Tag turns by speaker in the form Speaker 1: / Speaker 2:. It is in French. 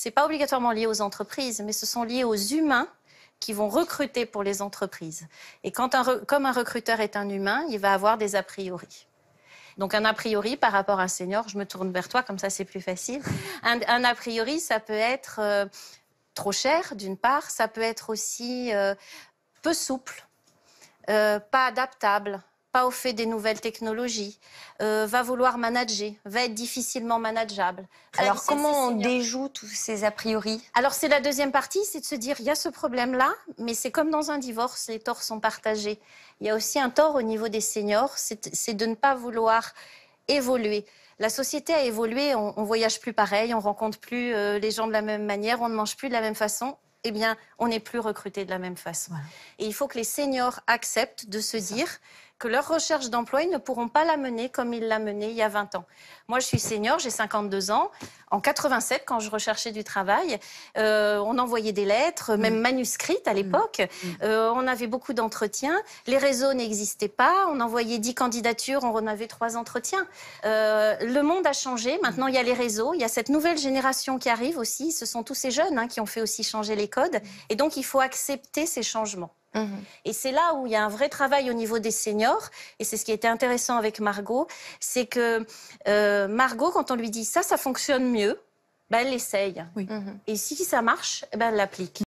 Speaker 1: Ce n'est pas obligatoirement lié aux entreprises, mais ce sont liés aux humains qui vont recruter pour les entreprises. Et quand un, comme un recruteur est un humain, il va avoir des a priori. Donc un a priori par rapport à un senior, je me tourne vers toi, comme ça c'est plus facile. Un, a priori, ça peut être euh, trop cher d'une part, ça peut être aussi euh, peu souple, euh, pas adaptable, pas au fait des nouvelles technologies, euh, va vouloir manager, va être difficilement manageable. Alors comment on déjoue tous ces a priori Alors c'est la deuxième partie, c'est de se dire il y a ce problème-là, mais c'est comme dans un divorce, les torts sont partagés. Il y a aussi un tort au niveau des seniors, c'est de ne pas vouloir évoluer. La société a évolué, on, on voyage plus pareil, on rencontre plus euh, les gens de la même manière, on ne mange plus de la même façon, eh bien, on n'est plus recruté de la même façon. Et il faut que les seniors acceptent de se dire, que leur recherche d'emploi, ils ne pourront pas la mener comme ils la menée il y a 20 ans. Moi, je suis senior, j'ai 52 ans. En 87, quand je recherchais du travail, euh, on envoyait des lettres, même mm. manuscrites à mm. l'époque. Mm. Euh, on avait beaucoup d'entretiens. Les réseaux n'existaient pas. On envoyait 10 candidatures, on en avait 3 entretiens. Euh, le monde a changé. Maintenant, il y a les réseaux. Il y a cette nouvelle génération qui arrive aussi. Ce sont tous ces jeunes hein, qui ont fait aussi changer les codes. Et donc, il faut accepter ces changements. Mhm. Et c'est là où il y a un vrai travail au niveau des seniors, et c'est ce qui était intéressant avec Margot, c'est que euh, Margot, quand on lui dit ça, ça fonctionne mieux, ben, elle l'essaye. Mhm. Et si ça marche, eh ben, elle l'applique.